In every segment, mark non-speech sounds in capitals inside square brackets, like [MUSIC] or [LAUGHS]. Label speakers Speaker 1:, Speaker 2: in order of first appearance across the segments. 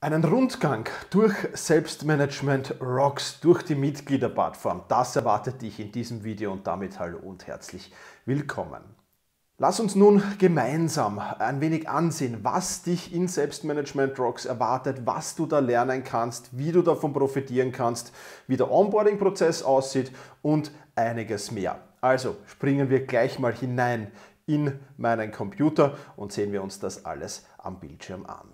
Speaker 1: Einen Rundgang durch Selbstmanagement Rocks, durch die Mitgliederplattform, das erwartet dich in diesem Video und damit hallo und herzlich willkommen. Lass uns nun gemeinsam ein wenig ansehen, was dich in Selbstmanagement Rocks erwartet, was du da lernen kannst, wie du davon profitieren kannst, wie der Onboarding-Prozess aussieht und einiges mehr. Also springen wir gleich mal hinein in meinen Computer und sehen wir uns das alles am Bildschirm an.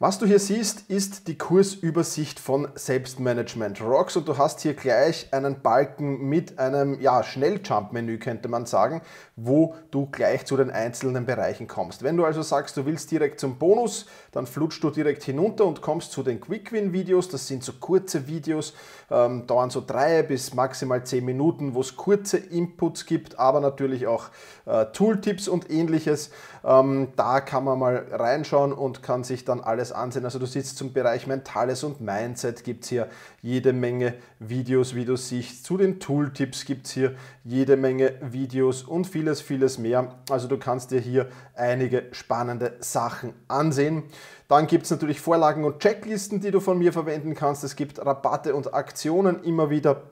Speaker 1: Was du hier siehst, ist die Kursübersicht von Selbstmanagement Rocks und du hast hier gleich einen Balken mit einem ja, Schnelljump-Menü, könnte man sagen, wo du gleich zu den einzelnen Bereichen kommst. Wenn du also sagst, du willst direkt zum Bonus, dann flutschst du direkt hinunter und kommst zu den Quick-Win-Videos. Das sind so kurze Videos, ähm, dauern so drei bis maximal zehn Minuten, wo es kurze Inputs gibt, aber natürlich auch äh, Tooltips und ähnliches. Ähm, da kann man mal reinschauen und kann sich dann alles alles ansehen. Also du siehst zum Bereich Mentales und Mindset gibt es hier jede Menge Videos, wie du siehst. Zu den Tooltips gibt es hier jede Menge Videos und vieles, vieles mehr. Also du kannst dir hier einige spannende Sachen ansehen. Dann gibt es natürlich Vorlagen und Checklisten, die du von mir verwenden kannst. Es gibt Rabatte und Aktionen immer wieder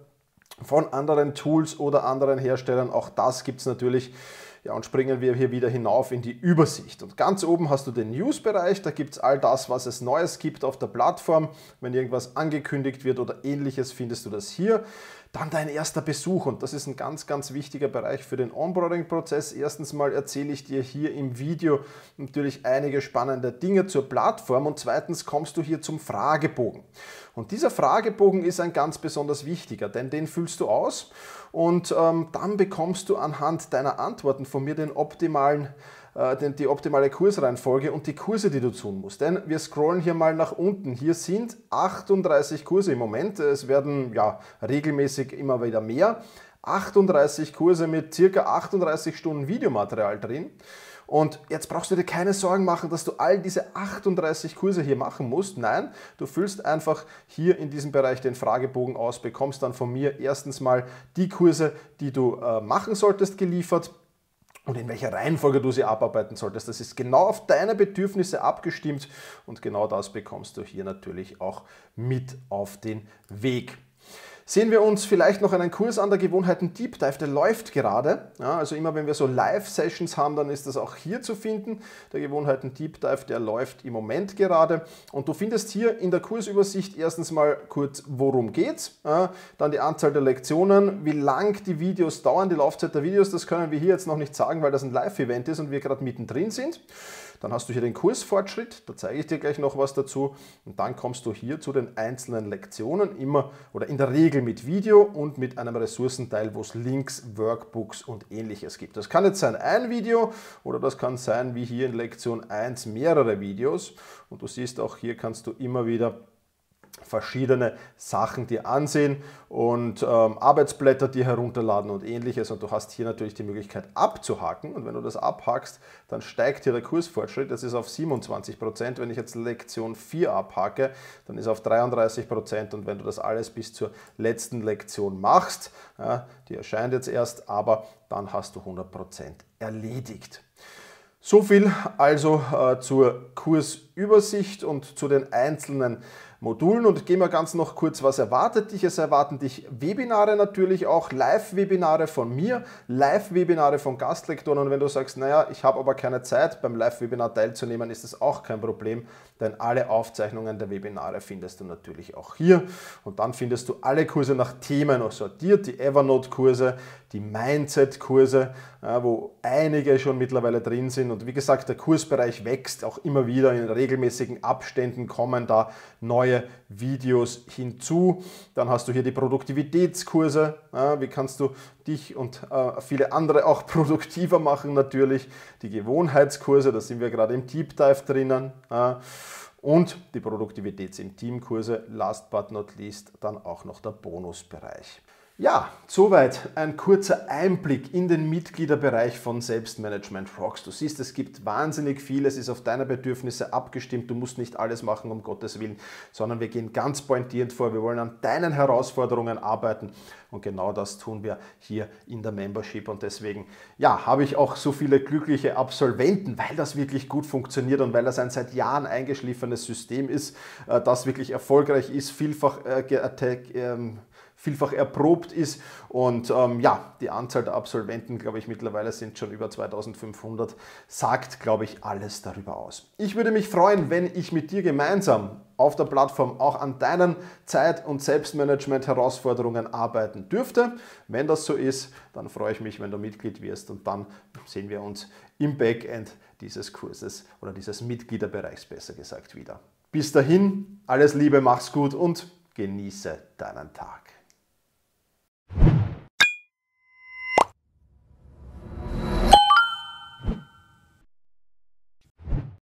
Speaker 1: von anderen Tools oder anderen Herstellern. Auch das gibt es natürlich ja, und springen wir hier wieder hinauf in die Übersicht. Und ganz oben hast du den News-Bereich, da gibt es all das, was es Neues gibt auf der Plattform. Wenn irgendwas angekündigt wird oder ähnliches, findest du das hier. Dann dein erster Besuch und das ist ein ganz, ganz wichtiger Bereich für den Onboarding-Prozess. Erstens mal erzähle ich dir hier im Video natürlich einige spannende Dinge zur Plattform und zweitens kommst du hier zum Fragebogen. Und dieser Fragebogen ist ein ganz besonders wichtiger, denn den füllst du aus und ähm, dann bekommst du anhand deiner Antworten von mir den optimalen äh, die optimale Kursreihenfolge und die Kurse, die du tun musst. Denn wir scrollen hier mal nach unten. Hier sind 38 Kurse im Moment. Es werden ja regelmäßig immer wieder mehr. 38 Kurse mit circa 38 Stunden Videomaterial drin. Und jetzt brauchst du dir keine Sorgen machen, dass du all diese 38 Kurse hier machen musst. Nein, du füllst einfach hier in diesem Bereich den Fragebogen aus, bekommst dann von mir erstens mal die Kurse, die du äh, machen solltest, geliefert und in welcher Reihenfolge du sie abarbeiten solltest. Das ist genau auf deine Bedürfnisse abgestimmt und genau das bekommst du hier natürlich auch mit auf den Weg. Sehen wir uns vielleicht noch einen Kurs an der Gewohnheiten Deep Dive, der läuft gerade. Ja, also immer wenn wir so Live-Sessions haben, dann ist das auch hier zu finden. Der Gewohnheiten Deep Dive, der läuft im Moment gerade. Und du findest hier in der Kursübersicht erstens mal kurz, worum geht's, ja, dann die Anzahl der Lektionen, wie lang die Videos dauern, die Laufzeit der Videos, das können wir hier jetzt noch nicht sagen, weil das ein Live-Event ist und wir gerade mittendrin sind. Dann hast du hier den Kursfortschritt, da zeige ich dir gleich noch was dazu. Und dann kommst du hier zu den einzelnen Lektionen, immer oder in der Regel mit Video und mit einem Ressourcenteil, wo es Links, Workbooks und ähnliches gibt. Das kann jetzt sein ein Video oder das kann sein, wie hier in Lektion 1, mehrere Videos. Und du siehst auch hier kannst du immer wieder verschiedene Sachen dir ansehen und ähm, Arbeitsblätter dir herunterladen und ähnliches. Und du hast hier natürlich die Möglichkeit abzuhaken. Und wenn du das abhakst, dann steigt hier der Kursfortschritt. Das ist auf 27 Prozent. Wenn ich jetzt Lektion 4 abhake, dann ist auf 33 Prozent. Und wenn du das alles bis zur letzten Lektion machst, ja, die erscheint jetzt erst, aber dann hast du 100 Prozent erledigt. So viel also äh, zur Kursübung. Übersicht und zu den einzelnen Modulen und gehen wir ganz noch kurz, was erwartet dich? Es erwarten dich Webinare natürlich auch, Live-Webinare von mir, Live-Webinare von Gastlektoren und wenn du sagst, naja, ich habe aber keine Zeit, beim Live-Webinar teilzunehmen, ist das auch kein Problem, denn alle Aufzeichnungen der Webinare findest du natürlich auch hier und dann findest du alle Kurse nach Themen auch sortiert, die Evernote-Kurse, die Mindset-Kurse, wo einige schon mittlerweile drin sind und wie gesagt, der Kursbereich wächst auch immer wieder in Regel regelmäßigen Abständen kommen da neue Videos hinzu. Dann hast du hier die Produktivitätskurse. Ja, wie kannst du dich und äh, viele andere auch [LAUGHS] produktiver machen natürlich. Die Gewohnheitskurse, da sind wir gerade im Deep Dive drinnen. Ja und die Produktivitäts- im Teamkurse, last but not least, dann auch noch der Bonusbereich. Ja, soweit ein kurzer Einblick in den Mitgliederbereich von Selbstmanagement Rocks. Du siehst, es gibt wahnsinnig viel, es ist auf deine Bedürfnisse abgestimmt, du musst nicht alles machen, um Gottes Willen, sondern wir gehen ganz pointierend vor, wir wollen an deinen Herausforderungen arbeiten und genau das tun wir hier in der Membership und deswegen, ja, habe ich auch so viele glückliche Absolventen, weil das wirklich gut funktioniert und weil das ein seit Jahren eingeschliffenes System ist, äh, das wirklich erfolgreich ist, vielfach äh, äh ähm, vielfach erprobt ist. Und ähm, ja, die Anzahl der Absolventen, glaube ich, mittlerweile sind schon über 2500, sagt, glaube ich, alles darüber aus. Ich würde mich freuen, wenn ich mit dir gemeinsam auf der Plattform auch an deinen Zeit- und Selbstmanagement-Herausforderungen arbeiten dürfte. Wenn das so ist, dann freue ich mich, wenn du Mitglied wirst und dann sehen wir uns im Backend dieses Kurses oder dieses Mitgliederbereichs besser gesagt wieder. Bis dahin, alles Liebe, mach's gut und genieße deinen Tag.